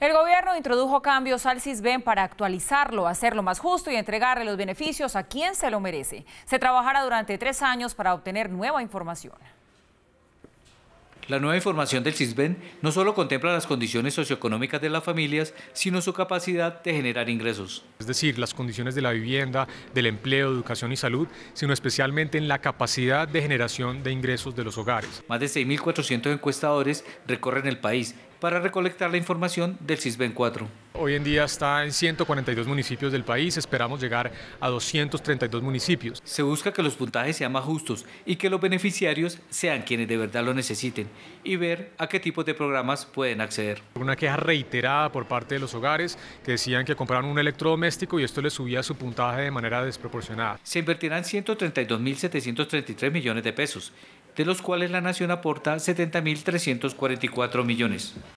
El gobierno introdujo cambios al CISBEN para actualizarlo, hacerlo más justo y entregarle los beneficios a quien se lo merece. Se trabajará durante tres años para obtener nueva información. La nueva información del CISBEN no solo contempla las condiciones socioeconómicas de las familias, sino su capacidad de generar ingresos. Es decir, las condiciones de la vivienda, del empleo, educación y salud, sino especialmente en la capacidad de generación de ingresos de los hogares. Más de 6.400 encuestadores recorren el país para recolectar la información del CISBEN 4. Hoy en día está en 142 municipios del país, esperamos llegar a 232 municipios. Se busca que los puntajes sean más justos y que los beneficiarios sean quienes de verdad lo necesiten y ver a qué tipo de programas pueden acceder. Una queja reiterada por parte de los hogares que decían que compraron un electrodoméstico y esto les subía su puntaje de manera desproporcionada. Se invertirán 132.733 millones de pesos, de los cuales la nación aporta 70.344 millones.